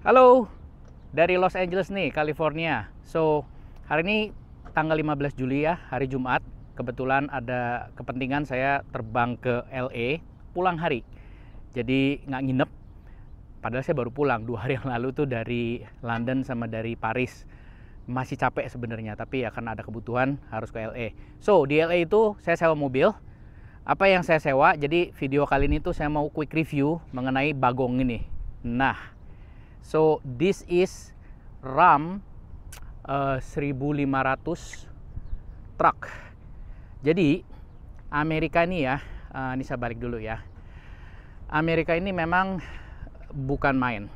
Halo, dari Los Angeles nih, California. So, hari ini tanggal 15 Juli ya, hari Jumat. Kebetulan ada kepentingan saya terbang ke LA, pulang hari. Jadi nggak nginep, padahal saya baru pulang. Dua hari yang lalu tuh dari London sama dari Paris. Masih capek sebenarnya, tapi ya karena ada kebutuhan harus ke LA. So, di LA itu saya sewa mobil. Apa yang saya sewa, jadi video kali ini tuh saya mau quick review mengenai bagong ini. Nah, So this is RAM uh, eh, 1500 truck. Jadi Amerika ini ya, uh, eh, ini saya balik dulu ya. Amerika ini memang bukan main.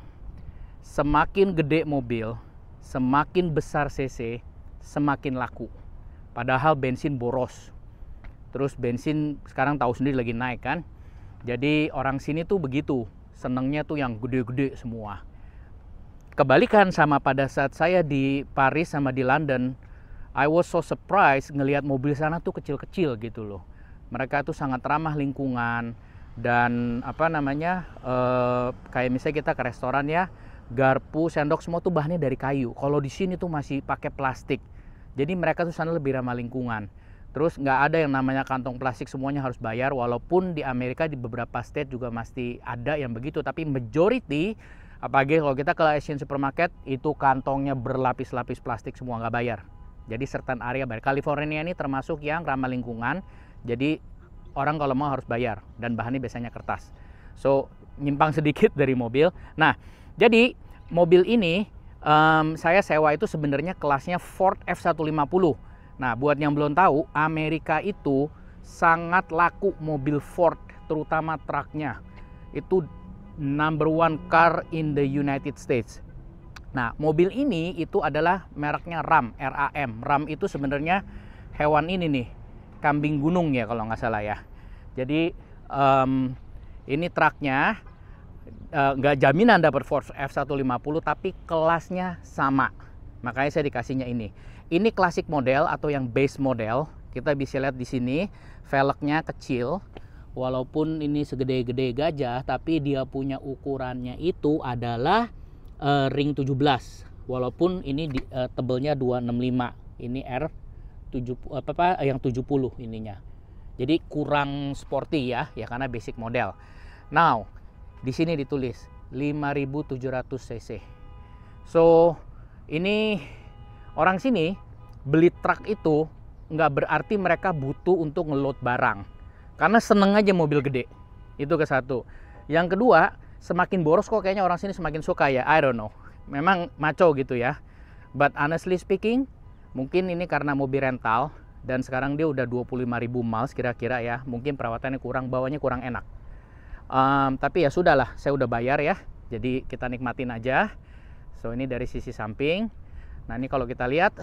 Semakin gede mobil, semakin besar CC, semakin laku. Padahal bensin boros. Terus bensin sekarang tahu sendiri lagi naik kan. Jadi orang sini tuh begitu, senengnya tuh yang gede-gede semua kebalikan sama pada saat saya di Paris sama di London, I was so surprised ngelihat mobil sana tuh kecil-kecil gitu loh. Mereka tuh sangat ramah lingkungan dan apa namanya uh, kayak misalnya kita ke restoran ya, garpu, sendok semua tuh bahannya dari kayu. Kalau di sini tuh masih pakai plastik. Jadi mereka tuh sana lebih ramah lingkungan. Terus nggak ada yang namanya kantong plastik semuanya harus bayar walaupun di Amerika di beberapa state juga masih ada yang begitu tapi majority Apalagi kalau kita ke Asian supermarket itu kantongnya berlapis-lapis plastik semua nggak bayar. Jadi certain area bayar. California ini termasuk yang ramah lingkungan. Jadi orang kalau mau harus bayar dan bahannya biasanya kertas. So nyimpang sedikit dari mobil. Nah jadi mobil ini um, saya sewa itu sebenarnya kelasnya Ford F150. Nah buat yang belum tahu Amerika itu sangat laku mobil Ford terutama truknya itu number one car in the United States. Nah, mobil ini itu adalah mereknya Ram, RAM. Ram itu sebenarnya hewan ini nih, kambing gunung ya kalau nggak salah ya. Jadi um, ini truknya eh, nggak uh, jaminan dapat Ford F150 tapi kelasnya sama. Makanya saya dikasihnya ini. Ini klasik model atau yang base model. Kita bisa lihat di sini velgnya kecil walaupun ini segede-gede gajah tapi dia punya ukurannya itu adalah uh, ring 17 walaupun ini di, uh, tebelnya 265 ini R 70 apa, apa yang 70 ininya jadi kurang sporty ya ya karena basic model now di sini ditulis 5700 cc so ini orang sini beli truk itu nggak berarti mereka butuh untuk ngeload barang karena seneng aja mobil gede itu ke satu yang kedua semakin boros kok kayaknya orang sini semakin suka ya I don't know memang maco gitu ya but honestly speaking mungkin ini karena mobil rental dan sekarang dia udah 25.000 miles kira-kira ya mungkin perawatannya kurang bawahnya kurang enak um, tapi ya sudahlah saya udah bayar ya jadi kita nikmatin aja so ini dari sisi samping nah ini kalau kita lihat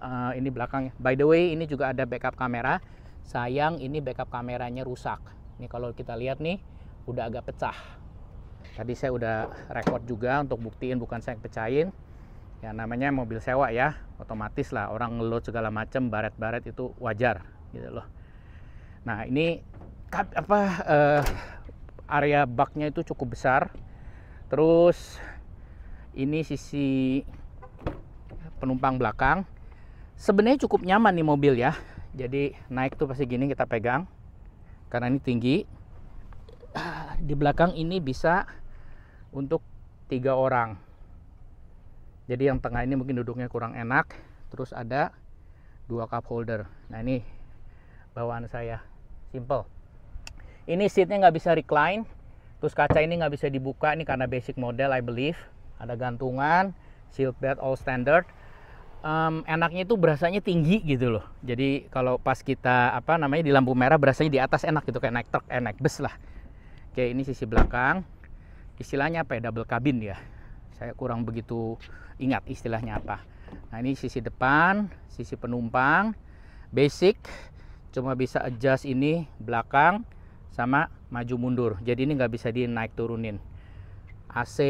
uh, ini belakangnya. by the way ini juga ada backup kamera sayang ini backup kameranya rusak ini kalau kita lihat nih udah agak pecah tadi saya udah record juga untuk buktiin bukan saya yang pecahin ya namanya mobil sewa ya otomatis lah orang ngeluh segala macam baret-baret itu wajar gitu loh nah ini apa uh, area baknya itu cukup besar terus ini sisi penumpang belakang sebenarnya cukup nyaman nih mobil ya jadi naik tuh pasti gini kita pegang karena ini tinggi di belakang ini bisa untuk tiga orang jadi yang tengah ini mungkin duduknya kurang enak terus ada dua cup holder nah ini bawaan saya simple ini seatnya nggak bisa recline terus kaca ini nggak bisa dibuka ini karena basic model I believe ada gantungan shield belt all standard um, enaknya itu berasanya tinggi gitu loh. Jadi kalau pas kita apa namanya di lampu merah berasanya di atas enak gitu kayak naik truk, eh, naik bus lah. Oke, ini sisi belakang. Istilahnya apa ya? Double cabin ya. Saya kurang begitu ingat istilahnya apa. Nah, ini sisi depan, sisi penumpang, basic cuma bisa adjust ini belakang sama maju mundur. Jadi ini nggak bisa dinaik turunin. AC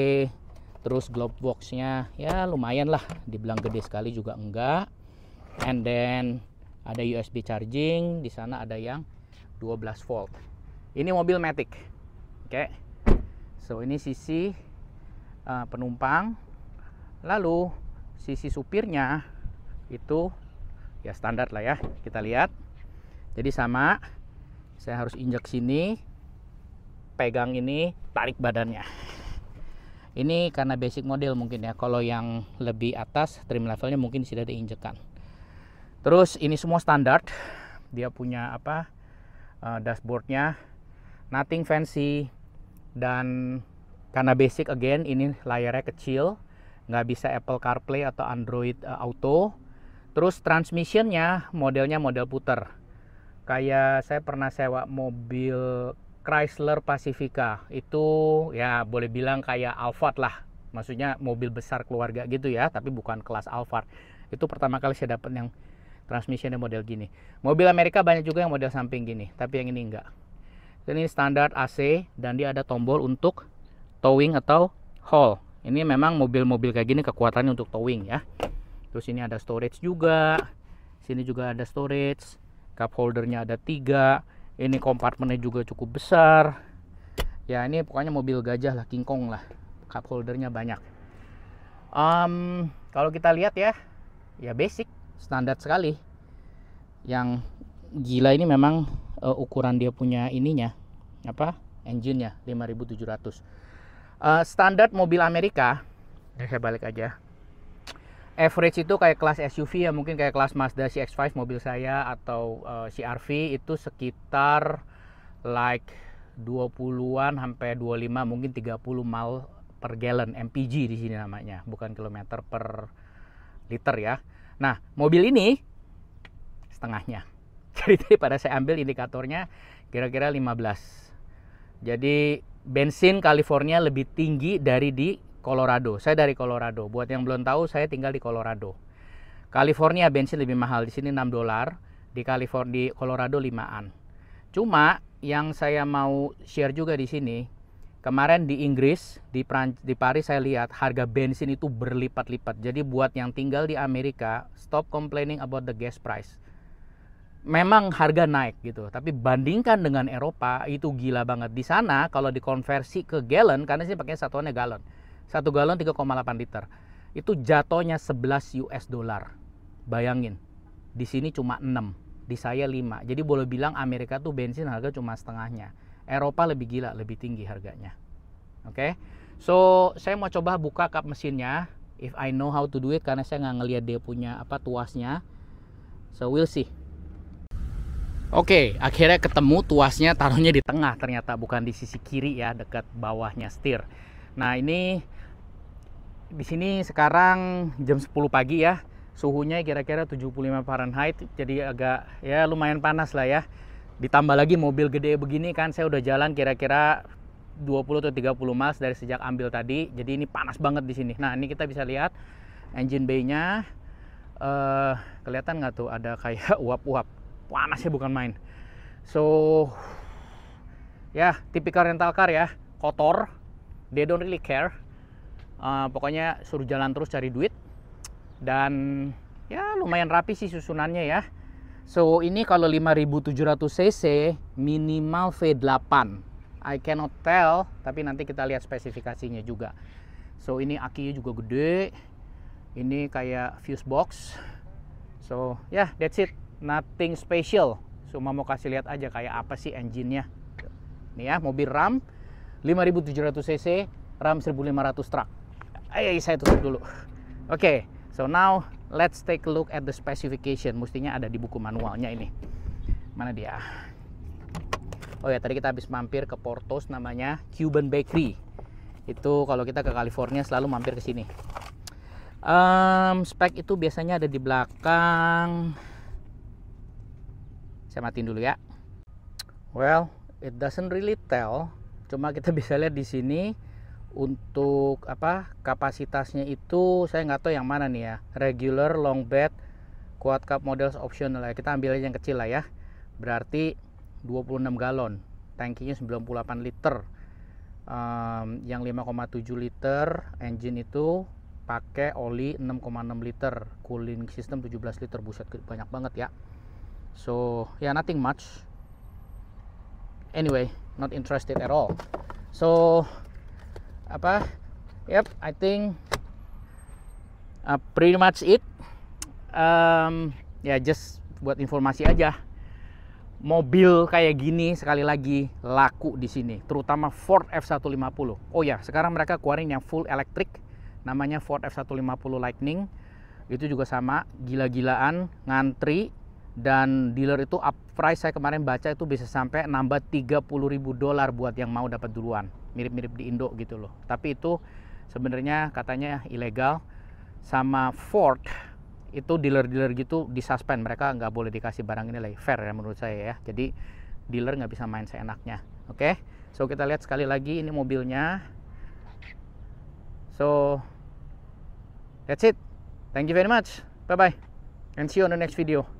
terus glove boxnya ya lumayan lah dibilang gede sekali juga enggak and then ada USB charging di sana ada yang 12 volt ini mobil matic oke okay. so ini sisi uh, penumpang lalu sisi supirnya itu ya standar lah ya kita lihat jadi sama saya harus injak sini pegang ini tarik badannya ini karena basic model mungkin ya kalau yang lebih atas trim levelnya mungkin sudah diinjekan terus ini semua standar dia punya apa uh, dashboardnya nothing fancy dan karena basic again ini layarnya kecil nggak bisa Apple CarPlay atau Android uh, Auto terus transmissionnya modelnya model puter kayak saya pernah sewa mobil Chrysler Pacifica itu ya boleh bilang kayak Alphard lah maksudnya mobil besar keluarga gitu ya tapi bukan kelas Alphard itu pertama kali saya dapat yang transmisinya model gini mobil Amerika banyak juga yang model samping gini tapi yang ini enggak ini standar AC dan dia ada tombol untuk towing atau haul ini memang mobil-mobil kayak gini kekuatannya untuk towing ya terus ini ada storage juga sini juga ada storage cup holdernya ada tiga ini kompartmennya juga cukup besar ya ini pokoknya mobil gajah lah King Kong lah cup holdernya banyak um, kalau kita lihat ya ya basic standar sekali yang gila ini memang uh, ukuran dia punya ininya apa engine-nya 5700 uh, eh, standar mobil Amerika ya saya balik aja average itu kayak kelas SUV ya mungkin kayak kelas Mazda CX-5 mobil saya atau uh, eh, cr itu sekitar like 20-an sampai 25 mungkin 30 mal per gallon MPG di sini namanya bukan kilometer per liter ya. Nah, mobil ini setengahnya. Jadi pada saya ambil indikatornya kira-kira 15. Jadi bensin California lebih tinggi dari di Colorado. Saya dari Colorado. Buat yang belum tahu, saya tinggal di Colorado. California bensin lebih mahal di sini 6 dolar, di California di Colorado 5-an. Cuma yang saya mau share juga di sini, kemarin di Inggris, di di Paris saya lihat harga bensin itu berlipat-lipat. Jadi buat yang tinggal di Amerika, stop complaining about the gas price. Memang harga naik gitu, tapi bandingkan dengan Eropa itu gila banget. Di sana kalau dikonversi ke gallon karena sih pakai satuannya gallon. Satu galon 3,8 liter. Itu jatuhnya 11 US dollar. Bayangin. Di sini cuma 6, di saya 5. Jadi boleh bilang Amerika tuh bensin harga cuma setengahnya. Eropa lebih gila, lebih tinggi harganya. Oke. Okay? So, saya mau coba buka kap mesinnya if I know how to do it karena saya nggak ngelihat dia punya apa tuasnya. So, we'll see. Oke, okay, akhirnya ketemu tuasnya taruhnya di tengah ternyata bukan di sisi kiri ya dekat bawahnya setir. Nah, ini di sini sekarang jam 10 pagi ya. Suhunya kira-kira 75 Fahrenheit, jadi agak ya lumayan panas lah ya. Ditambah lagi mobil gede begini kan, saya udah jalan kira-kira 20 atau 30 miles dari sejak ambil tadi. Jadi ini panas banget di sini. Nah, ini kita bisa lihat engine bay-nya. Uh, kelihatan nggak tuh ada kayak uap-uap. Panasnya bukan main. So, ya, yeah, tipikal rental car ya. Kotor. They don't really care uh, pokoknya suruh jalan terus cari duit dan ya lumayan rapi sih susunannya ya so ini kalau 5700 cc minimal V8 I cannot tell tapi nanti kita lihat spesifikasinya juga so ini aki juga gede ini kayak fuse box so ya yeah, that's it nothing special cuma mau kasih lihat aja kayak apa sih engine-nya nih ya mobil RAM 5700 cc RAM 1500 truck Ayo saya tutup dulu. Oke, okay, so now let's take a look at the specification. Mestinya ada di buku manualnya ini. Mana dia? Oh ya, tadi kita habis mampir ke Portos namanya Cuban Bakery. Itu kalau kita ke California selalu mampir ke sini. Um, spek itu biasanya ada di belakang. Saya matiin dulu ya. Well, it doesn't really tell. Cuma kita bisa lihat di sini untuk apa kapasitasnya itu saya nggak tahu yang mana nih ya regular long bed quad cup models optional ya kita ambil aja yang kecil lah ya berarti 26 galon tankinya 98 liter um, yang 5,7 liter engine itu pakai oli 6,6 liter cooling system 17 liter buset banyak banget ya so ya yeah, nothing much anyway not interested at all so apa yep I think uh, pretty much it um, ya yeah, just buat informasi aja mobil kayak gini sekali lagi laku di sini terutama Ford F150 oh ya sekarang mereka keluarin yang full elektrik namanya Ford F150 Lightning itu juga sama gila-gilaan ngantri dan dealer itu up price saya kemarin baca itu bisa sampai nambah 30 ribu dolar buat yang mau dapat duluan mirip-mirip di Indo gitu loh tapi itu sebenarnya katanya ilegal sama Ford itu dealer-dealer gitu disuspend mereka nggak boleh dikasih barang ini lagi fair ya menurut saya ya jadi dealer nggak bisa main seenaknya oke okay? so kita lihat sekali lagi ini mobilnya so that's it thank you very much bye bye and see you on the next video